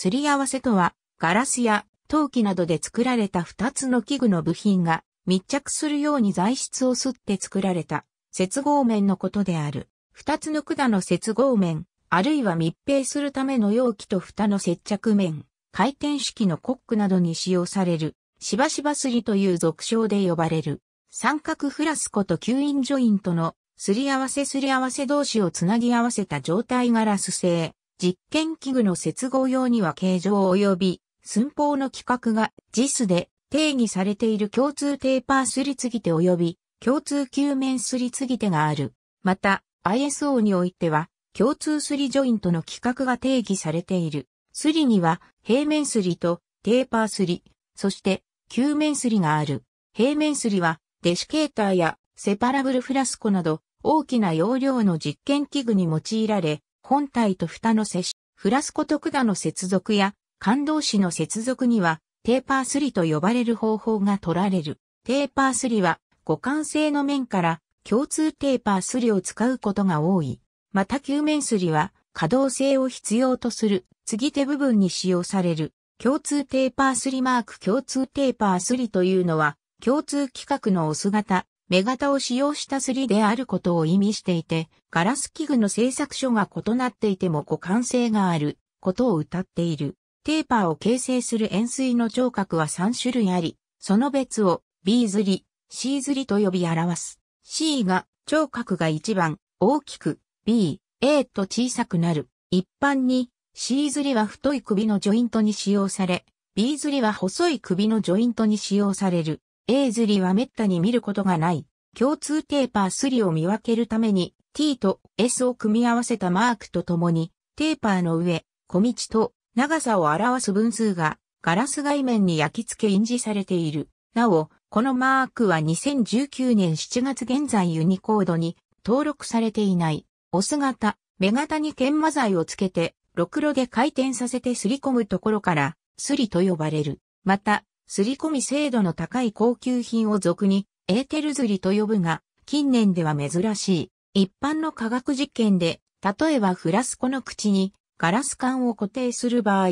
すり合わせとは、ガラスや陶器などで作られた二つの器具の部品が密着するように材質をすって作られた接合面のことである。二つの管の接合面、あるいは密閉するための容器と蓋の接着面、回転式のコックなどに使用される、しばしばすりという俗称で呼ばれる、三角フラスコと吸引ジョイントのすり合わせすり合わせ同士をつなぎ合わせた状態ガラス製、実験器具の接合用には形状及び寸法の規格が JIS で定義されている共通テーパーすり継ぎ手及び共通球面すり継ぎ手がある。また ISO においては共通すりジョイントの規格が定義されている。すりには平面すりとテーパーすり、そして球面すりがある。平面すりはデシケーターやセパラブルフラスコなど大きな容量の実験器具に用いられ、本体と蓋の接し、フラスコと管の接続や、感動詞の接続には、テーパーりと呼ばれる方法が取られる。テーパーりは、互換性の面から、共通テーパーりを使うことが多い。また球面りは、可動性を必要とする、継手部分に使用される。共通テーパーりマーク共通テーパーりというのは、共通規格のオス型、目型を使用したすりであることを意味していて、ガラス器具の製作所が異なっていても互換性があることを歌っている。テーパーを形成する円錐の聴覚は3種類あり、その別を B 釣り、C 釣りと呼び表す。C が聴覚が一番大きく、B、A と小さくなる。一般に C 釣りは太い首のジョイントに使用され、B 釣りは細い首のジョイントに使用される。A ズリは滅多に見ることがない。共通テーパースリを見分けるために t と s を組み合わせたマークとともにテーパーの上、小道と長さを表す分数がガラス外面に焼き付け印字されている。なお、このマークは2019年7月現在ユニコードに登録されていない。オス型、目型に研磨剤をつけて、ろくろで回転させてすり込むところから、すりと呼ばれる。また、すり込み精度の高い高級品を俗にエーテル釣りと呼ぶが、近年では珍しい。一般の科学実験で、例えばフラスコの口にガラス管を固定する場合、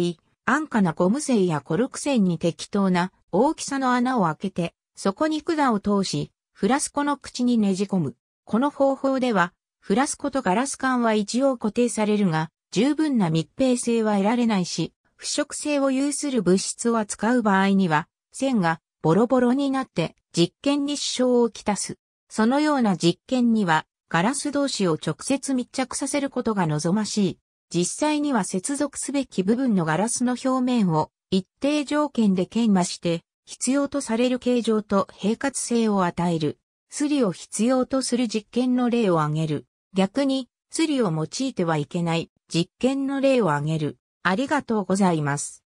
安価なゴム製やコルク線に適当な大きさの穴を開けて、そこに管を通し、フラスコの口にねじ込む。この方法では、フラスコとガラス管は一応固定されるが、十分な密閉性は得られないし、腐食性を有する物質を扱う場合には、線がボロボロになって実験に支障をきたす。そのような実験には、ガラス同士を直接密着させることが望ましい。実際には接続すべき部分のガラスの表面を一定条件で研磨して必要とされる形状と平滑性を与える。スりを必要とする実験の例を挙げる。逆に、スりを用いてはいけない実験の例を挙げる。ありがとうございます。